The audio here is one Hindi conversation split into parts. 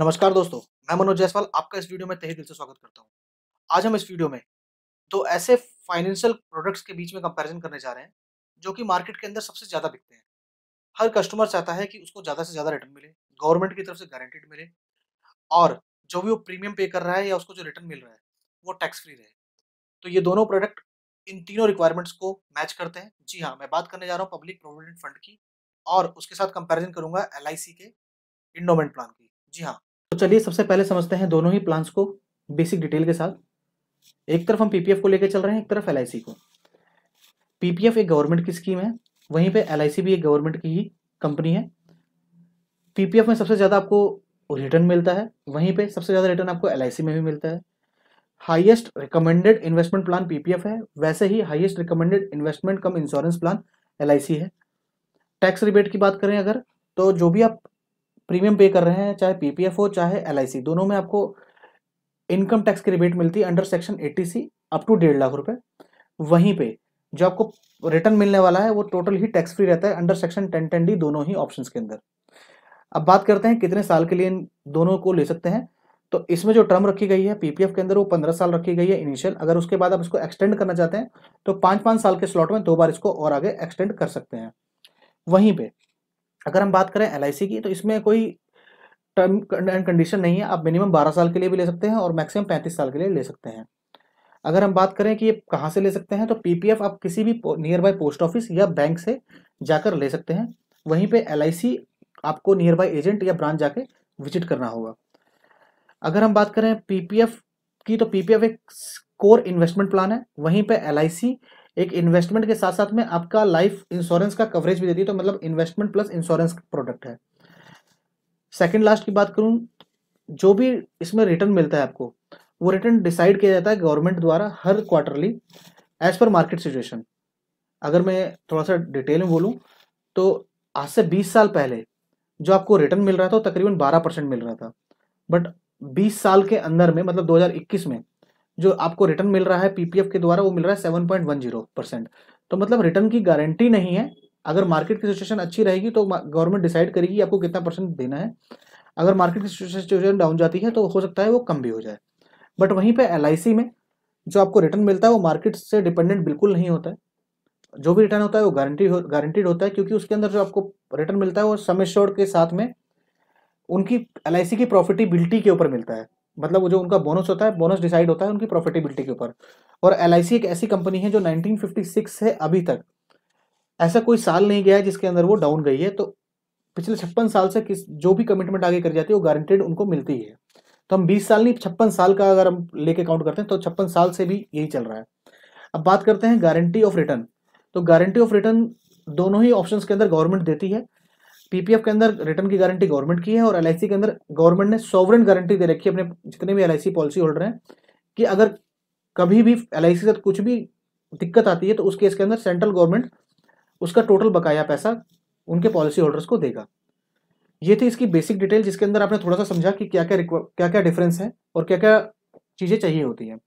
नमस्कार दोस्तों मैं मनोज जायसवाल आपका इस वीडियो में तहे दिल से स्वागत करता हूँ आज हम इस वीडियो में दो ऐसे फाइनेंशियल प्रोडक्ट्स के बीच में कंपैरिजन करने जा रहे हैं जो कि मार्केट के अंदर सबसे ज़्यादा बिकते हैं हर कस्टमर चाहता है कि उसको ज़्यादा से ज़्यादा रिटर्न मिले गवर्नमेंट की तरफ से गारंटीड मिले और जो भी वो प्रीमियम पे कर रहा है या उसको जो रिटर्न मिल रहा है वो टैक्स फ्री रहे तो ये दोनों प्रोडक्ट इन तीनों रिक्वायरमेंट्स को मैच करते हैं जी हाँ मैं बात करने जा रहा हूँ पब्लिक प्रोविडेंट फंड की और उसके साथ कंपेरिजन करूंगा एल के इंडोमेंट प्लान की जी हाँ तो चलिए सबसे पहले समझते हैं दोनों ही प्लान्स को बेसिक डिटेल के साथ एक तरफ हम पीपीएफ को लेकर चल रहे हैं एक तरफ एल को पीपीएफ एक गवर्नमेंट की स्कीम है वहीं पे एल भी एक गवर्नमेंट की ही कंपनी है पीपीएफ में सबसे ज़्यादा आपको रिटर्न मिलता है वहीं पे सबसे ज़्यादा रिटर्न आपको एल में भी मिलता है highest recommended investment plan PPF है वैसे ही highest recommended investment cum insurance plan L है टैक्स रिबेट की बात करें अगर तो जो भी आप प्रीमियम पे कर रहे हैं चाहे पीपीएफ हो चाहे एलआईसी दोनों में आपको इनकम टैक्स की रिबेट मिलती है under section C up to डेढ़ लाख रुपए वहीं पे जो आपको रिटर्न मिलने वाला है वो टोटल ही टैक्स फ्री रहता है under section ten ten D दोनों ही ऑप्शन के अंदर अब बात करते हैं कितने साल के लिए इन दोनों को ले सकते हैं तो इसमें जो टर्म रखी गई है पीपीएफ के अंदर वो पंद्रह साल रखी गई है इनिशियल अगर उसके बाद आप इसको एक्सटेंड करना चाहते हैं तो पाँच पाँच साल के स्लॉट में दो बार इसको और आगे एक्सटेंड कर सकते हैं वहीं पर अगर हम बात करें एल की तो इसमें कोई टर्म एंड कंडीशन नहीं है आप मिनिमम बारह साल के लिए भी ले सकते हैं और मैक्सिमम पैंतीस साल के लिए ले सकते हैं अगर हम बात करें कि ये कहाँ से ले सकते हैं तो पी आप किसी भी नियर बाय पोस्ट ऑफिस या बैंक से जाकर ले सकते हैं वहीं पे एल आपको नियर बाय एजेंट या ब्रांच जाके विजिट करना होगा अगर हम बात करें पीपीएफ की तो पीपीएफ एक कोर इन्वेस्टमेंट प्लान है वहीं पे एलआईसी एक इन्वेस्टमेंट के साथ साथ में आपका लाइफ इंश्योरेंस का कवरेज भी देती है तो मतलब इन्वेस्टमेंट प्लस इंश्योरेंस प्रोडक्ट है सेकेंड लास्ट की बात करूँ जो भी इसमें रिटर्न मिलता है आपको वो रिटर्न डिसाइड किया जाता है गवर्नमेंट द्वारा हर quarterly as per market situation अगर मैं थोड़ा सा डिटेल में बोलूँ तो आज से बीस साल पहले जो आपको रिटर्न मिल रहा था तकरीबन बारह परसेंट मिल रहा था बट बीस साल के अंदर में मतलब 2021 में जो आपको रिटर्न मिल रहा है पीपीएफ के द्वारा वो मिल रहा है seven point one zero percent तो मतलब रिटर्न की गारंटी नहीं है अगर मार्केट की सिचुएशन अच्छी रहेगी तो गवर्नमेंट डिसाइड करेगी आपको कितना परसेंट देना है अगर मार्केट की सिचुएशन डाउन जाती है तो हो सकता है वो कम भी हो जाए बट वहीं पर एल में जो आपको रिटर्न मिलता है वो मार्केट से डिपेंडेंट बिल्कुल नहीं होता है जो भी रिटर्न होता है वो गारंटी हो, गारंटीड होता है क्योंकि उसके अंदर जो आपको रिटर्न मिलता है वो समय शोर के साथ में उनकी एल की प्रॉफिटेबिलिटी के ऊपर मिलता है मतलब वो जो उनका बोनस होता है बोनस डिसाइड होता है उनकी प्रॉफिटेबिलिटी के ऊपर और एल एक ऐसी कंपनी है जो 1956 से अभी तक ऐसा कोई साल नहीं गया है जिसके अंदर वो डाउन गई है तो पिछले छप्पन साल से किस जो भी कमिटमेंट आगे कर जाती है वो गारंटेड उनको मिलती है तो हम बीस साल नहीं छप्पन साल का अगर हम लेके काउंट करते हैं तो छप्पन साल से भी यही चल रहा है अब बात करते हैं गारंटी ऑफ रिटर्न तो गारंटी ऑफ रिटर्न दोनों ही ऑप्शंस के अंदर गवर्नमेंट देती है पीपीएफ के अंदर रिटर्न की गारंटी गवर्नमेंट की है और एलआईसी के अंदर गवर्नमेंट ने सॉवरन गारंटी दे रखी है अपने जितने भी एलआईसी पॉलिसी होल्डर हैं कि अगर कभी भी एलआईसी के साथ कुछ भी दिक्कत आती है तो उस केस के अंदर सेंट्रल गवर्नमेंट उसका टोटल बकाया पैसा उनके पॉलिसी होल्डर्स को देगा ये थी इसकी बेसिक डिटेल जिसके अंदर आपने थोड़ा सा समझा कि क्या क्या क्या क्या डिफरेंस है और क्या क्या चीज़ें चाहिए होती हैं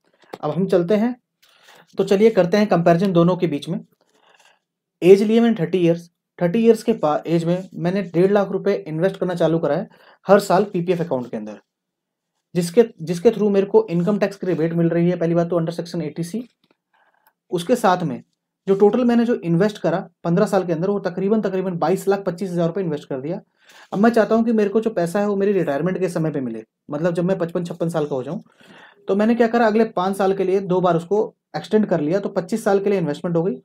अब हम चलते हैं तो चलिए करते हैं कंपैरिजन दोनों के बीच में एज लिए मैंने थर्टी ईयर्स थर्टी ईयर्स के एज में मैंने डेढ़ लाख रुपए इन्वेस्ट करना चालू करा है हर साल पीपीएफ अकाउंट के अंदर जिसके जिसके थ्रू मेरे को इनकम टैक्स की रिबेट मिल रही है पहली बात तो अंडर सेक्शन एटीसी उसके साथ में जो टोटल मैंने जो इन्वेस्ट करा पंद्रह साल के अंदर वो तकरीबन तकरीबन बाईस लाख पच्चीस हज़ार रुपये इन्वेस्ट कर दिया अब मैं चाहता हूँ कि मेरे को जो पैसा है वो मेरी रिटायरमेंट के समय पर मिले मतलब जब मैं पचपन छप्पन साल का हो जाऊँ तो मैंने क्या करा अगले पाँच साल के लिए दो बार उसको एक्सटेंड कर लिया तो पच्चीस साल के लिए इन्वेस्टमेंट हो गई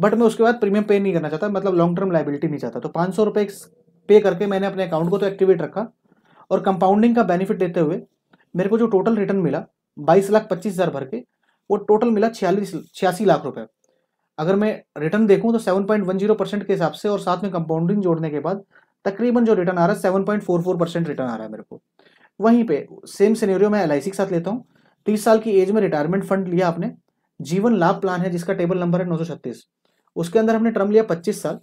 बट मैं उसके बाद प्रीमियम पे नहीं करना चाहता मतलब लॉन्ग टर्म लाइबिलिटी नहीं चाहता तो पाँच सौ रुपये पे करके मैंने अपने अकाउंट को तो एक्टिवेट रखा और कंपाउंडिंग का बेनिफिट देते हुए मेरे को जो टोटल रिटर्न मिला बाईस लाख पच्चीस हज़ार भर के वो टोटल मिला छियालीस छियासी लाख रुपये अगर मैं रिटर्न देखूँ तो seven point one zero percent के हिसाब से और साथ में कंपाउंडिंग जोड़ने के बाद तकरीबन जो रिटर्न आ रहा है seven point four four percent return आ रहा है मेरे को वहीं पे सेम सिनेरियो मैं एल के साथ लेता हूँ तीस साल की एज में रिटायरमेंट फंड लिया आपने जीवन लाभ प्लान है जिसका टेबल नंबर है नौ सौ छत्तीस उसके अंदर हमने टर्म लिया पच्चीस साल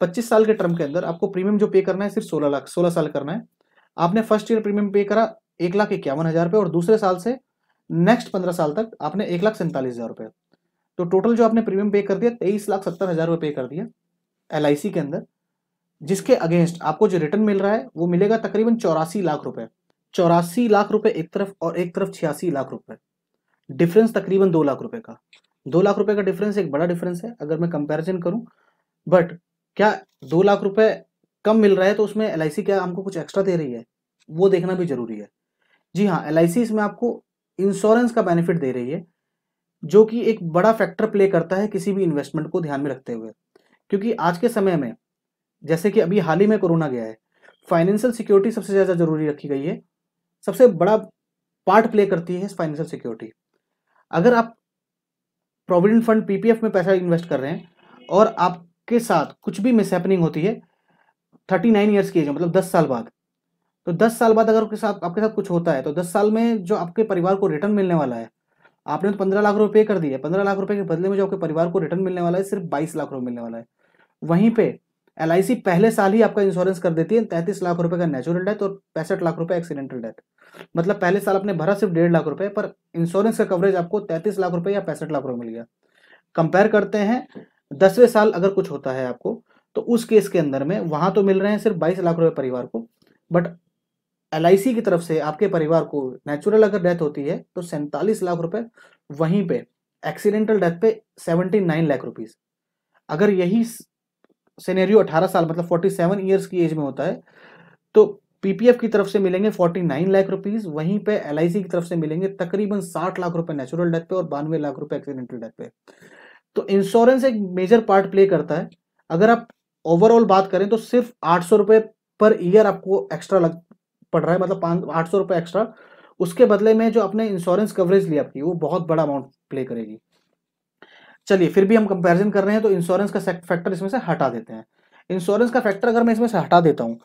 पच्चीस साल के टर्म के अंदर आपको प्रीमियम जो पे करना है सिर्फ सोलह लाख सोलह साल करना है आपने फर्स्ट ईयर प्रीमियम पे करा एक लाख इक्यावन हज़ार रुपये और दूसरे साल से नेक्स्ट पंद्रह साल तक आपने एक लाख सैंतालीस हज़ार रुपये तो टोटल जो आपने प्रीमियम पे कर दिया तेईस लाख सत्तर हज़ार रुपये पे कर दिया एल के अंदर जिसके अगेंस्ट आपको जो रिटर्न मिल रहा है वो मिलेगा तकरीबन चौरासी लाख रुपये चौरासी लाख रुपये एक तरफ और एक तरफ छियासी लाख रुपये डिफरेंस तकरीबन दो लाख रुपये का दो लाख रुपए का डिफरेंस एक बड़ा डिफरेंस है अगर मैं कंपैरिजन करूं बट क्या दो लाख रुपए कम मिल रहा है तो उसमें एल क्या हमको कुछ एक्स्ट्रा दे रही है वो देखना भी जरूरी है जी हाँ एल इसमें आपको इंश्योरेंस का बेनिफिट दे रही है जो कि एक बड़ा फैक्टर प्ले करता है किसी भी इन्वेस्टमेंट को ध्यान में रखते हुए क्योंकि आज के समय में जैसे कि अभी हाल ही में कोरोना गया है फाइनेंशियल सिक्योरिटी सबसे ज़्यादा ज़रूरी रखी गई है सबसे बड़ा पार्ट प्ले करती है फाइनेंशियल सिक्योरिटी अगर आप प्रोविडेंट फंड पीपीएफ में पैसा इन्वेस्ट कर रहे हैं और आपके साथ कुछ भी मिसहैपनिंग होती है थर्टी नाइन ईयर्स की एज मतलब दस साल बाद तो दस साल बाद अगर आपके साथ आपके साथ कुछ होता है तो दस साल में जो आपके परिवार को रिटर्न मिलने वाला है आपने तो पंद्रह लाख रुपये कर दिए पंद्रह लाख रुपये के बदले में जो आपके परिवार को रिटर्न मिलने वाला है सिर्फ बाईस लाख रुपये मिलने वाला है वहीं पर एल पहले साल ही आपका इंश्योरेंस कर देती है तैंतीस लाख रुपए का नेचुरल डेथ और पैंसठ लाख रुपए एक्सीडेंटल डेथ मतलब पहले साल आपने भरा सिर्फ डेढ़ लाख रुपए पर इंश्योरेंस का कवरेज आपको तैंतीस लाख रुपए या पैंसठ लाख रुपए मिल गया कंपेयर करते हैं दसवें साल अगर कुछ होता है आपको तो उस केस के अंदर में वहां तो मिल रहे हैं सिर्फ बाईस लाख रुपए परिवार को बट एल की तरफ से आपके परिवार को नेचुरल अगर डेथ होती है तो सैंतालीस लाख रुपए वहीं पे एक्सीडेंटल डेथ पे सेवेंटी नाइन लाख रुपीज अगर यही सिनेरियो अठारह साल मतलब फोर्टी सेवन ईयर्स की एज में होता है तो पीपीएफ की तरफ से मिलेंगे 49 लाख रुपीस वहीं पे एलआईसी की तरफ से मिलेंगे तकरीबन 60 लाख रुपए नेचुरल डेथ पे और बानवे लाख रुपए एक्सीडेंटल डेथ पे तो इंश्योरेंस एक मेजर पार्ट प्ले करता है अगर आप ओवरऑल बात करें तो सिर्फ आठ सौ रुपए पर ईयर आपको एक्स्ट्रा लग पड़ रहा है मतलब आठ सौ रुपए एक्स्ट्रा उसके बदले में जो आपने इंश्योरेंस कवरेज लिया आपकी वो बहुत बड़ा अमाउंट प्ले करेगी चलिए फिर भी हम कंपेरिजन कर रहे हैं तो इंश्योरेंस का फैक्टर इसमें से हटा देते हैं इंश्योरेंस का फैक्टर अगर मैं इसमें से हटा देता हूँ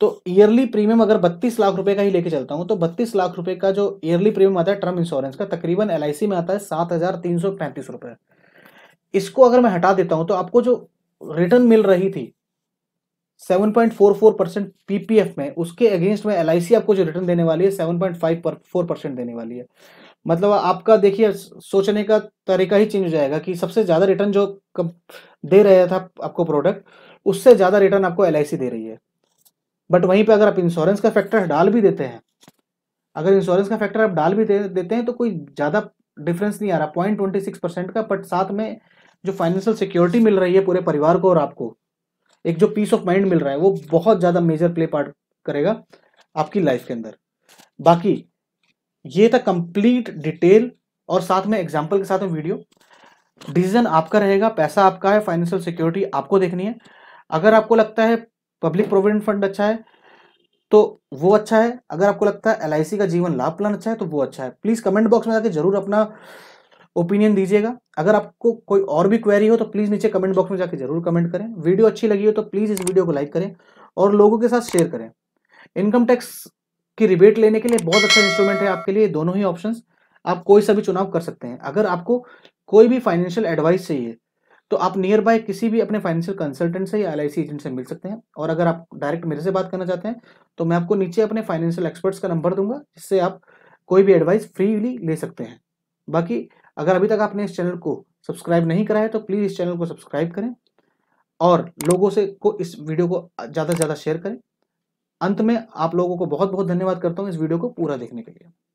तो ईयरली प्रीमियम अगर बत्तीस लाख रुपए का ही लेके चलता हूँ तो बत्तीस लाख रुपए का जो ईयरली प्रीमियम आता है टर्म इंश्योरेंस का तकरीबन एल में आता है सात हजार तीन सौ पैंतीस रुपए इसको अगर मैं हटा देता हूँ तो आपको जो रिटर्न मिल रही थी 7.44 परसेंट पीपीएफ में उसके अगेंस्ट में एल आपको जो रिटर्न देने वाली है 7.54 परसेंट देने वाली है मतलब आपका देखिए सोचने का तरीका ही चेंज हो जाएगा कि सबसे ज़्यादा रिटर्न जो दे रहा था आपको प्रोडक्ट उससे ज़्यादा रिटर्न आपको एल दे रही है बट वहीं पे अगर आप इंश्योरेंस का फैक्टर डाल भी देते हैं अगर इंश्योरेंस का फैक्टर आप डाल भी दे, देते हैं तो कोई ज़्यादा डिफरेंस नहीं आ रहा पॉइंट ट्वेंटी सिक्स परसेंट का बट साथ में जो फाइनेंशियल सिक्योरिटी मिल रही है पूरे परिवार को और आपको एक जो पीस ऑफ माइंड मिल रहा है वो बहुत ज़्यादा मेजर प्ले पार्ट करेगा आपकी लाइफ के अंदर बाकी ये था कंप्लीट डिटेल और साथ में एग्जाम्पल के साथ में वीडियो डिसीजन आपका रहेगा पैसा आपका है फाइनेंशियल सिक्योरिटी आपको देखनी है अगर आपको लगता है पब्लिक प्रोविडेंट फंड अच्छा है तो वो अच्छा है अगर आपको लगता है एलआईसी का जीवन लाभ प्लान अच्छा है तो वो अच्छा है प्लीज़ कमेंट बॉक्स में जाकर जरूर अपना ओपिनियन दीजिएगा अगर आपको कोई और भी क्वेरी हो तो प्लीज़ नीचे कमेंट बॉक्स में जाकर जरूर कमेंट करें वीडियो अच्छी लगी हो तो प्लीज़ इस वीडियो को लाइक करें और लोगों के साथ शेयर करें इनकम टैक्स की रिबेट लेने के लिए बहुत अच्छा इंस्ट्रूमेंट है आपके लिए दोनों ही ऑप्शन आप कोई सा भी चुनाव कर सकते हैं अगर आपको कोई भी फाइनेंशियल एडवाइस चाहिए तो आप नियर बाय किसी भी अपने फाइनेंशियल कंसल्टेंट से या एल एजेंट से मिल सकते हैं और अगर आप डायरेक्ट मेरे से बात करना चाहते हैं तो मैं आपको नीचे अपने फाइनेंशियल एक्सपर्ट्स का नंबर दूंगा जिससे आप कोई भी एडवाइस फ्रीली ले सकते हैं बाकी अगर अभी तक आपने इस चैनल को सब्सक्राइब नहीं करा है तो प्लीज़ इस चैनल को सब्सक्राइब करें और लोगों से को इस वीडियो को ज़्यादा से ज़्यादा शेयर करें अंत में आप लोगों को बहुत बहुत धन्यवाद करता हूँ इस वीडियो को पूरा देखने के लिए